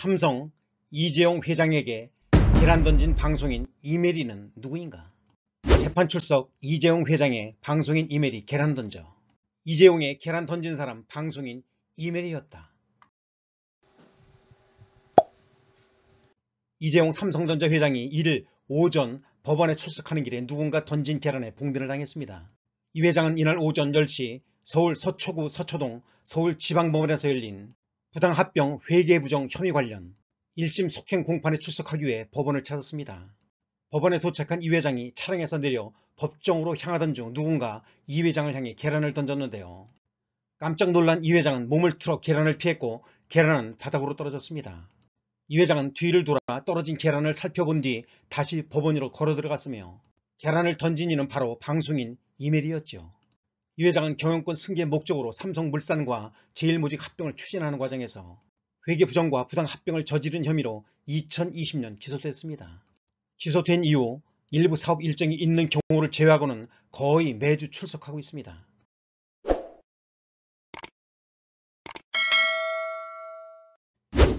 삼성 이재용 회장에게 계란 던진 방송인 이메리는 누구인가? 재판 출석 이재용 회장의 방송인 이메리 계란 던져 이재용의 계란 던진 사람 방송인 이메리였다. 이재용 삼성전자 회장이 1일 오전 법원에 출석하는 길에 누군가 던진 계란에 봉변을 당했습니다. 이 회장은 이날 오전 10시 서울 서초구 서초동 서울지방법원에서 열린 부당합병 회계부정 혐의 관련 1심 속행 공판에 출석하기 위해 법원을 찾았습니다. 법원에 도착한 이 회장이 차량에서 내려 법정으로 향하던 중 누군가 이 회장을 향해 계란을 던졌는데요. 깜짝 놀란 이 회장은 몸을 틀어 계란을 피했고 계란은 바닥으로 떨어졌습니다. 이 회장은 뒤를 돌아 떨어진 계란을 살펴본 뒤 다시 법원으로 걸어 들어갔으며 계란을 던진 이는 바로 방송인 이멜이었죠. 이 회장은 경영권 승계 목적으로 삼성물산과 제일모직 합병을 추진하는 과정에서 회계부정과 부당 합병을 저지른 혐의로 2020년 기소됐습니다. 기소된 이후 일부 사업 일정이 있는 경우를 제외하고는 거의 매주 출석하고 있습니다.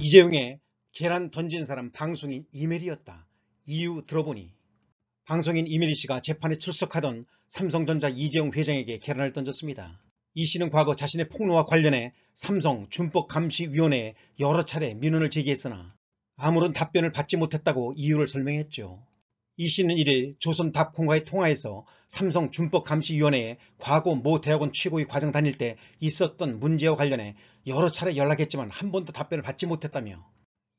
이재용의 계란 던진 사람 방송인 이멜이었다. 이유 들어보니 방송인 이민희 씨가 재판에 출석하던 삼성전자 이재용 회장에게 계란을 던졌습니다. 이 씨는 과거 자신의 폭로와 관련해 삼성 준법감시위원회에 여러 차례 민원을 제기했으나 아무런 답변을 받지 못했다고 이유를 설명했죠. 이 씨는 이일 조선답콩과의 통화에서 삼성 준법감시위원회에 과거 모 대학원 최고위 과정 다닐 때 있었던 문제와 관련해 여러 차례 연락했지만 한 번도 답변을 받지 못했다며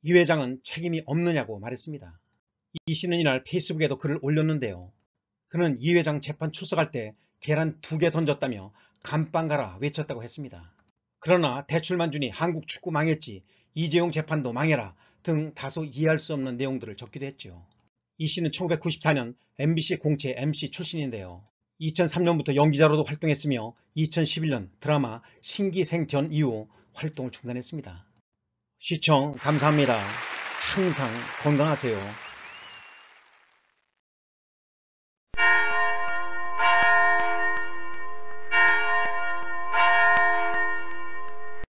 이 회장은 책임이 없느냐고 말했습니다. 이 씨는 이날 페이스북에도 글을 올렸는데요. 그는 이 회장 재판 출석할 때 계란 두 개 던졌다며 감빵 가라 외쳤다고 했습니다. 그러나 대출만 주니 한국 축구 망했지 이재용 재판도 망해라 등 다소 이해할 수 없는 내용들을 적기도 했죠. 이 씨는 1994년 MBC 공채 MC 출신인데요. 2003년부터 연기자로도 활동했으며 2011년 드라마 신기생견 이후 활동을 중단했습니다. 시청 감사합니다. 항상 건강하세요.